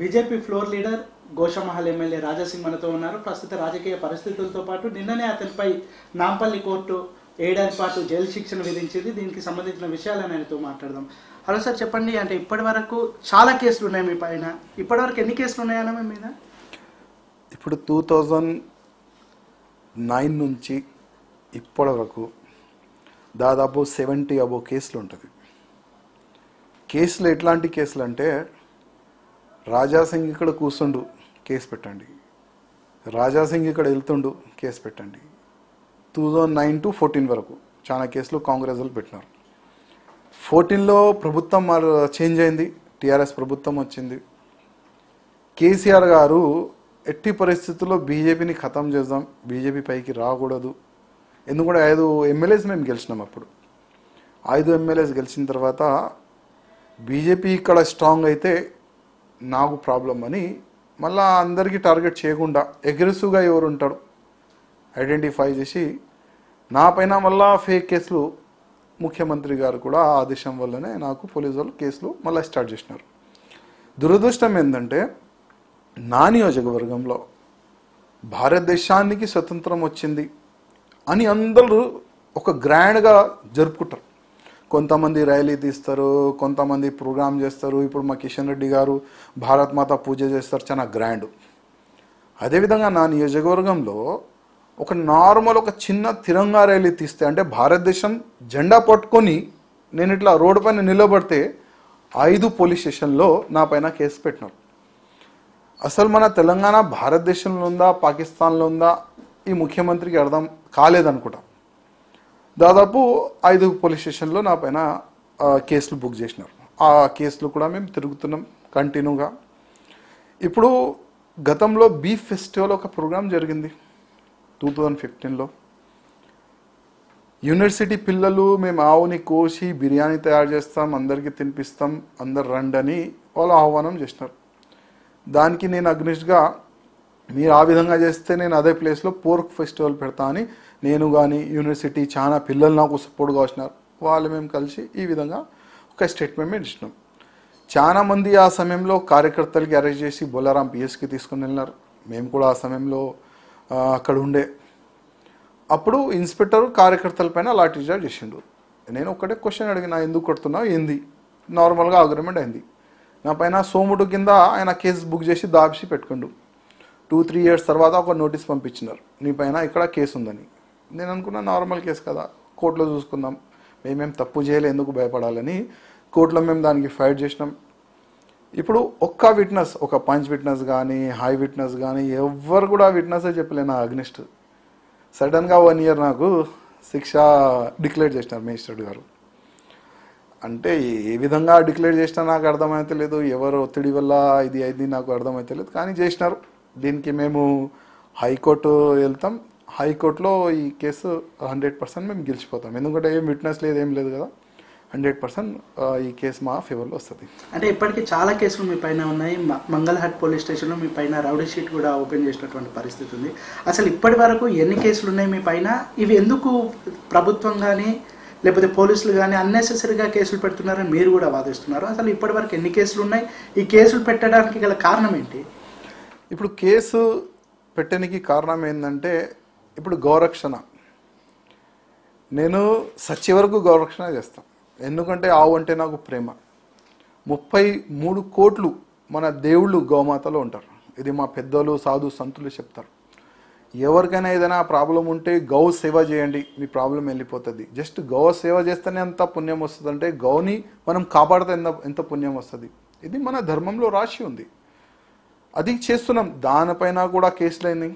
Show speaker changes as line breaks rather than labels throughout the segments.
BJP floor leader Goshamahal MLA Raja Singh మనతో ఉన్నారు ప్రస్తుత రాజకీయ పరిస్థితులతో పాటు నిన్ననే అతనిపై నాంపల్లి కోర్టు ఏడాది పాటు జైలు శిక్షణ విధించింది దీనికి సంబంధించిన విషయాలను ఆయనతో మాట్లాడదాం హలో సార్ చెప్పండి అంటే ఇప్పటి వరకు చాలా కేసులు ఉన్నాయి మీ పైన ఇప్పటి వరకు ఎన్ని కేసులు ఉన్నాయన్న మీ మీద ఇప్పుడు టూ థౌజండ్ నైన్ నుంచి ఇప్పటి వరకు దాదాపు సెవెంటీ అబో కేసులు ఉంటుంది కేసులు ఎట్లాంటి కేసులు అంటే రాజాసింగ్ ఇక్కడ కూర్చుండు కేసు పెట్టండి రాజాసింగ్ ఇక్కడ వెళ్తుండు కేసు పెట్టండి two thousand nine to fourteen వరకు చాలా కేసులు కాంగ్రెస్ వాళ్ళు పెట్టినారు ఫోర్టీన్లో ప్రభుత్వం చేంజ్ అయింది టీఆర్ఎస్ ప్రభుత్వం వచ్చింది కేసీఆర్ గారు ఎట్టి పరిస్థితుల్లో బీజేపీని ఖతం చేద్దాం బీజేపీ పైకి రాకూడదు ఎందుకంటే ఐదు ఎమ్మెల్యేస్ మేము గెలిచినాం అప్పుడు ఐదు ఎమ్మెల్యేస్ గెలిచిన తర్వాత బీజేపీ ఇక్కడ స్ట్రాంగ్ అయితే నాకు ప్రాబ్లం అని మళ్ళా అందరికీ టార్గెట్ చేయకుండా అగ్రెసివ్గా ఎవరు ఉంటారు ఐడెంటిఫై చేసి నా పైన మళ్ళా ఫేక్ కేసులు ముఖ్యమంత్రి గారు కూడా ఆ ఆదేశం వల్లనే నాకు పోలీసు వాళ్ళు కేసులు మళ్ళీ స్టార్ట్ చేసినారు దురదృష్టం ఏంటంటే నా నియోజకవర్గంలో భారతదేశానికి స్వతంత్రం వచ్చింది అని అందరూ ఒక గ్రాండ్గా జరుపుకుంటారు కొంతమంది ర్యాలీ తీస్తారు కొంతమంది ప్రోగ్రామ్ చేస్తారు ఇప్పుడు మా కిషన్ రెడ్డి గారు భారత్ మాత పూజ చేస్తారు చాలా గ్రాండ్ అదేవిధంగా నా నియోజకవర్గంలో ఒక నార్మల్ ఒక చిన్న తిరంగా ర్యాలీ తీస్తే అంటే భారతదేశం జెండా పట్టుకొని నేను ఇట్లా రోడ్డు పైన నిలబడితే ఐదు పోలీస్ స్టేషన్లో నా పైన కేసు పెట్టినారు అసలు మన తెలంగాణ భారతదేశంలో ఉందా పాకిస్తాన్లో ఉందా ఈ ముఖ్యమంత్రికి అర్థం కాలేదనుకుంటాం దాదాపు ఐదు పోలీస్ స్టేషన్లో నా పైన కేసులు బుక్ చేసినారు ఆ కేసులు కూడా మేము తిరుగుతున్నాం కంటిన్యూగా ఇప్పుడు గతంలో బీఫ్ ఫెస్టివల్ ఒక ప్రోగ్రామ్ జరిగింది టూ థౌజండ్ ఫిఫ్టీన్లో యూనివర్సిటీ పిల్లలు మేము ఆవుని కోసి బిర్యానీ తయారు చేస్తాం అందరికీ తినిపిస్తాం అందరు రండి అని వాళ్ళు ఆహ్వానం చేసినారు దానికి నేను అగ్నిష్గా మీరు ఆ విధంగా చేస్తే నేను అదే ప్లేస్లో పోర్క్ ఫెస్టివల్ పెడతా అని నేను కానీ యూనివర్సిటీ చాలా పిల్లలు నాకు సపోర్ట్గా వచ్చినారు వాళ్ళు మేము కలిసి ఈ విధంగా ఒక స్టేట్మెంట్ మేము ఇచ్చినాం చాలామంది ఆ సమయంలో కార్యకర్తలకి అరెస్ట్ చేసి బొల్లారాం పిఎస్కి తీసుకుని వెళ్ళినారు మేము కూడా ఆ సమయంలో అక్కడ ఉండే అప్పుడు ఇన్స్పెక్టర్ కార్యకర్తల పైన లాఠీ చార్జ్ చేసిండు నేను ఒకటే క్వశ్చన్ అడిగిన ఎందుకు కొడుతున్నావు ఏంది నార్మల్గా అగ్రిమెంట్ అయింది నా పైన సోముడు కింద ఆయన కేసు బుక్ చేసి దాపిసి పెట్టుకుండు టూ త్రీ ఇయర్స్ తర్వాత ఒక నోటీస్ పంపించినారు నీ పైన ఇక్కడ కేసు ఉందని నేను అనుకున్నా నార్మల్ కేసు కదా కోర్టులో చూసుకుందాం మేమేం తప్పు చేయలే ఎందుకు భయపడాలని కోర్టులో మేము దానికి ఫైట్ చేసినాం ఇప్పుడు ఒక్క విట్నెస్ ఒక పంచ్ విట్నెస్ కానీ హై విట్నెస్ కానీ ఎవ్వరు కూడా విట్నెస్ చెప్పలే నా అగ్నిస్ట్ సడన్గా వన్ ఇయర్ నాకు శిక్ష డిక్లేర్ చేసినారు మేజిస్ట్రేట్ గారు అంటే ఏ విధంగా డిక్లేర్ చేసినా నాకు అర్థమైతే లేదు ఎవరు ఒత్తిడి వల్ల ఇది అయింది నాకు అర్థమైతే లేదు కానీ చేసినారు దీనికి మేము హైకోర్టు వెళ్తాం హైకోర్టులో ఈ కేసు హండ్రెడ్ పర్సెంట్ మేము గెలిచిపోతాం ఎందుకంటే ఏం విట్నెస్ లేదు ఏం లేదు కదా హండ్రెడ్ పర్సెంట్ ఈ కేసు మా ఫేవర్లో వస్తుంది అంటే ఇప్పటికీ చాలా కేసులు మీ పైన ఉన్నాయి మంగళహాట్ పోలీస్ స్టేషన్లో మీ పైన రౌడీ షీట్ కూడా ఓపెన్ చేసినటువంటి పరిస్థితి ఉంది అసలు ఇప్పటి వరకు ఎన్ని కేసులు ఉన్నాయి మీ పైన ఇవి ఎందుకు ప్రభుత్వం కానీ లేకపోతే పోలీసులు కానీ అన్నెసెసరీగా కేసులు పెడుతున్నారని మీరు కూడా వాదిస్తున్నారు అసలు ఇప్పటి వరకు ఎన్ని కేసులు ఉన్నాయి ఈ కేసులు పెట్టడానికి గల కారణం ఏంటి ఇప్పుడు కేసు పెట్టడానికి కారణం ఏంటంటే ఇప్పుడు గౌరక్షణ నేను సచ్చి వరకు గౌరక్షణ చేస్తాను ఎందుకంటే ఆవు అంటే నాకు ప్రేమ ముప్పై మూడు కోట్లు మన దేవుళ్ళు గోమాతలో ఉంటారు ఇది మా పెద్దలు సాధు సంతులు చెప్తారు ఎవరికైనా ఏదైనా ప్రాబ్లం ఉంటే గౌ సేవ చేయండి మీ ప్రాబ్లం వెళ్ళిపోతుంది జస్ట్ గౌ సేవ చేస్తేనే ఎంత పుణ్యం వస్తుంది అంటే గౌని మనం కాపాడితే ఎంత ఎంత పుణ్యం వస్తుంది ఇది మన ధర్మంలో రాసి ఉంది అది చేస్తున్నాం దానిపైన కూడా కేసులు అయినాయి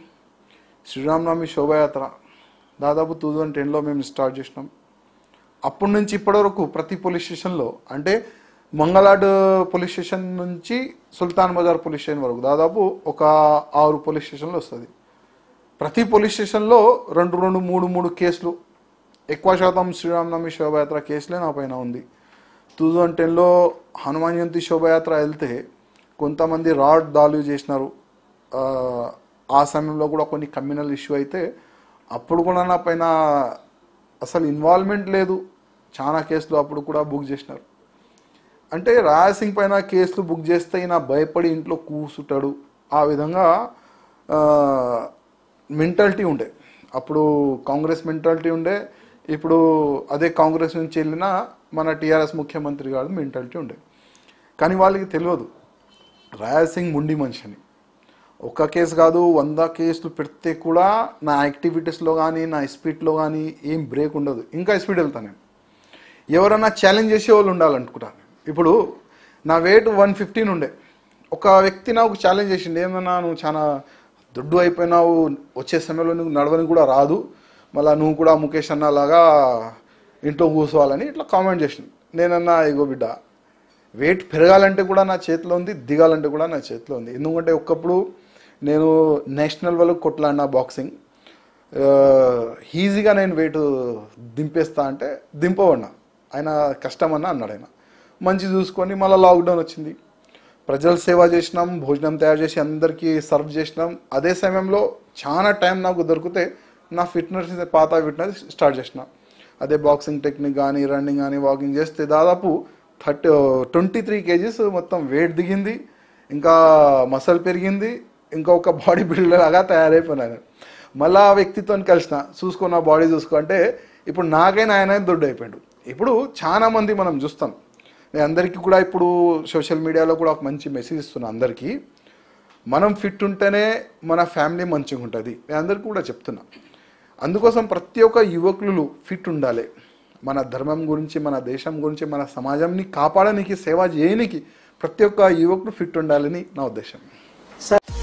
శ్రీరామనవమి శోభయాత్ర దాదాపు టూ థౌజండ్ టెన్లో మేము స్టార్ట్ చేసినాం అప్పటి నుంచి ఇప్పటివరకు ప్రతి పోలీస్ స్టేషన్లో అంటే మంగళాడ్ పోలీస్ స్టేషన్ నుంచి సుల్తాన్ బజార్ పోలీస్ స్టేషన్ వరకు దాదాపు ఒక ఆరు పోలీస్ స్టేషన్లు వస్తుంది ప్రతి పోలీస్ స్టేషన్లో రెండు రెండు మూడు మూడు కేసులు ఎక్కువ శాతం శ్రీరామనవమి శోభయాత్ర కేసులే నా పైన ఉంది టూ థౌజండ్ టెన్లో హనుమాన్ జయంతి శోభయాత్ర వెళ్తే కొంతమంది రాడ్ దాల్యూ చేసినారు ఆ సమయంలో కూడా కొన్ని కమ్యూనల్ ఇష్యూ అయితే అప్పుడు కూడా నా పైన అసలు ఇన్వాల్వ్మెంట్ లేదు చాలా కేసులు అప్పుడు కూడా బుక్ చేసినారు అంటే రాయసింగ్ పైన కేసులు బుక్ చేస్తే ఈయన భయపడి ఇంట్లో కూసుంటాడు ఆ విధంగా మెంటాలిటీ ఉండే అప్పుడు కాంగ్రెస్ మెంటాలిటీ ఉండే ఇప్పుడు అదే కాంగ్రెస్ నుంచి వెళ్ళిన మన టీఆర్ఎస్ ముఖ్యమంత్రి గారు మెంటాలిటీ ఉండే కానీ వాళ్ళకి తెలియదు రాయసింగ్ ముండి మనిషిని ఒక్క కేసు కాదు వంద కేసులు పెడితే కూడా నా యాక్టివిటీస్లో కానీ నా స్పీడ్లో కానీ ఏం బ్రేక్ ఉండదు ఇంకా స్పీడ్ వెళ్తాను నేను ఎవరైనా ఛాలెంజ్ చేసే వాళ్ళు ఉండాలనుకుంటాను ఇప్పుడు నా వెయిట్ వన్ ఫిఫ్టీన్ ఉండే ఒక వ్యక్తి నాకు ఛాలెంజ్ చేసింది ఏమన్నా నువ్వు చాలా దొడ్డు అయిపోయినావు వచ్చే సమయంలో నువ్వు నడవని కూడా రాదు మళ్ళీ నువ్వు కూడా ముఖేష్ అన్నలాగా లాగా ఇంట్లో కూర్చోవాలని ఇట్లా కామెంట్ చేసింది నేనన్నా ఇగో బిడ్డ వెయిట్ పెరగాలంటే కూడా నా చేతిలో ఉంది దిగాలంటే కూడా నా చేతిలో ఉంది ఎందుకంటే ఒకప్పుడు నేను నేషనల్ వరకు కొట్లాడిన బాక్సింగ్ ఈజీగా నేను వెయిట్ దింపేస్తా అంటే దింపవన్నా ఆయన కష్టమన్న అన్నాడు ఆయన మంచి చూసుకొని మళ్ళీ లాక్డౌన్ వచ్చింది ప్రజల సేవ చేసినాం భోజనం తయారు చేసి అందరికీ సర్వ్ చేసినాం అదే సమయంలో చాలా టైం నాకు దొరికితే నా ఫిట్నెస్ పాత ఫిట్నెస్ స్టార్ట్ చేసిన అదే బాక్సింగ్ టెక్నిక్ కానీ రన్నింగ్ కానీ వాకింగ్ చేస్తే దాదాపు థర్టీ ట్వంటీ త్రీ కేజీస్ మొత్తం వెయిట్ దిగింది ఇంకా మసల్ పెరిగింది ఇంకా ఒక బాడీ బిల్డర్ లాగా తయారైపోయినాను మళ్ళీ ఆ వ్యక్తితో కలిసిన చూసుకున్న బాడీ చూసుకో అంటే ఇప్పుడు నాకైనా ఆయన దొడ్డు అయిపోయాడు ఇప్పుడు చాలామంది మనం చూస్తాం నేను అందరికీ కూడా ఇప్పుడు సోషల్ మీడియాలో కూడా ఒక మంచి మెసేజ్ ఇస్తున్నాను అందరికీ మనం ఫిట్ ఉంటేనే మన ఫ్యామిలీ మంచిగా ఉంటుంది నేను అందరికీ కూడా చెప్తున్నా అందుకోసం ప్రతి ఒక్క యువకులు ఫిట్ ఉండాలి మన ధర్మం గురించి మన దేశం గురించి మన సమాజంని కాపాడనికి సేవ చేయనికి ప్రతి ఒక్క యువకుడు ఫిట్ ఉండాలని నా ఉద్దేశం సార్